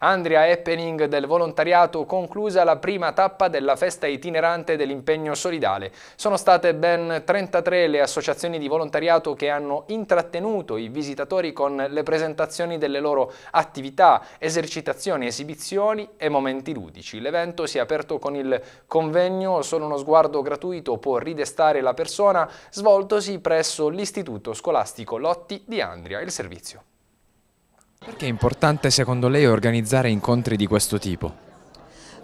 Andria Happening del volontariato conclusa la prima tappa della festa itinerante dell'impegno solidale. Sono state ben 33 le associazioni di volontariato che hanno intrattenuto i visitatori con le presentazioni delle loro attività, esercitazioni, esibizioni e momenti ludici. L'evento si è aperto con il convegno Solo uno sguardo gratuito può ridestare la persona, svoltosi presso l'Istituto Scolastico Lotti di Andria, il servizio. Perché è importante secondo lei organizzare incontri di questo tipo?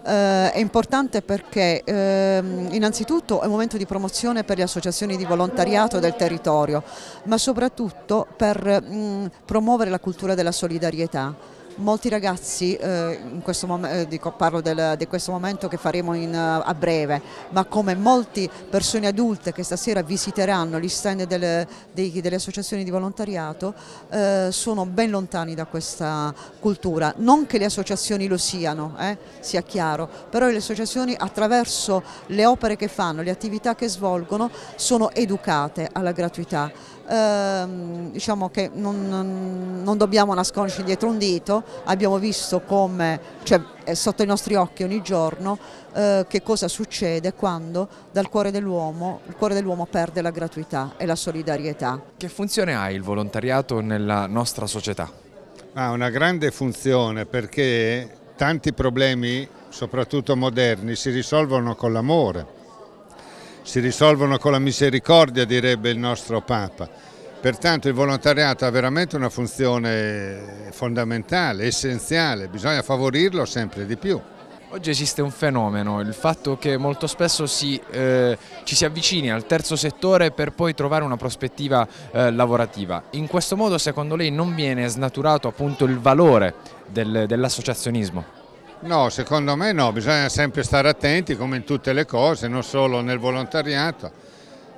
Eh, è importante perché ehm, innanzitutto è un momento di promozione per le associazioni di volontariato del territorio, ma soprattutto per mh, mm, promuovere la cultura della solidarietà molti ragazzi, eh, mom- eh, dico, parlo del, di questo momento che faremo in, eh, a breve, ma come molte persone adulte che stasera visiteranno gli stand delle, dei, delle associazioni di volontariato, eh, sono ben lontani da questa cultura. Non che le associazioni lo siano, eh, sia chiaro, però le associazioni attraverso le opere che fanno, le attività che svolgono, sono educate alla gratuità ehm, diciamo che non, non, non, dobbiamo nasconderci dietro un dito, abbiamo visto come, cioè sotto i nostri occhi ogni giorno, eh, che cosa succede quando dal cuore dell'uomo, il cuore dell'uomo perde la gratuità e la solidarietà. Che funzione ha il volontariato nella nostra società? Ha una grande funzione perché tanti problemi, soprattutto moderni, si risolvono con l'amore si risolvono con la misericordia, direbbe il nostro Papa. Pertanto il volontariato ha veramente una funzione fondamentale, essenziale, bisogna favorirlo sempre di più. Oggi esiste un fenomeno, il fatto che molto spesso si, eh, ci si avvicini al terzo settore per poi trovare una prospettiva eh, lavorativa. In questo modo secondo lei non viene snaturato appunto il valore del, dell'associazionismo? No, secondo me no, bisogna sempre stare attenti come in tutte le cose, non solo nel volontariato,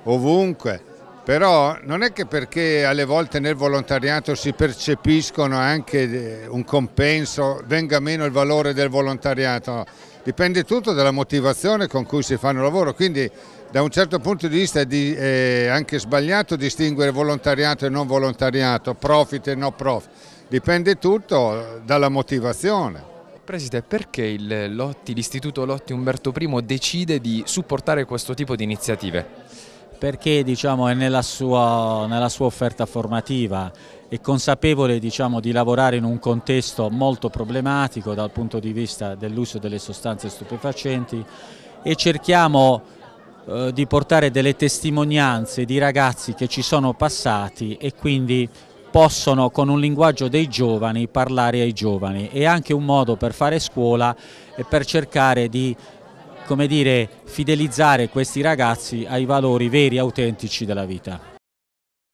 ovunque. Però non è che perché alle volte nel volontariato si percepiscono anche eh, un compenso, venga meno il valore del volontariato. Dipende tutto dalla motivazione con cui si fanno il lavoro, quindi da un certo punto di vista è anche sbagliato distinguere volontariato e non volontariato, profit e no profit. Dipende tutto dalla motivazione. Presidente, perché l'istituto Lotti, Umberto I decide di supportare questo tipo di iniziative? perché diciamo, è nella sua, nella sua, offerta formativa, è consapevole diciamo, di lavorare in un contesto molto problematico dal punto di vista dell'uso delle sostanze stupefacenti e cerchiamo eh, di portare delle testimonianze di ragazzi che ci sono passati e quindi possono con un linguaggio dei giovani parlare ai giovani e anche un modo per fare scuola e per cercare di come dire, fidelizzare questi ragazzi ai valori veri e autentici della vita.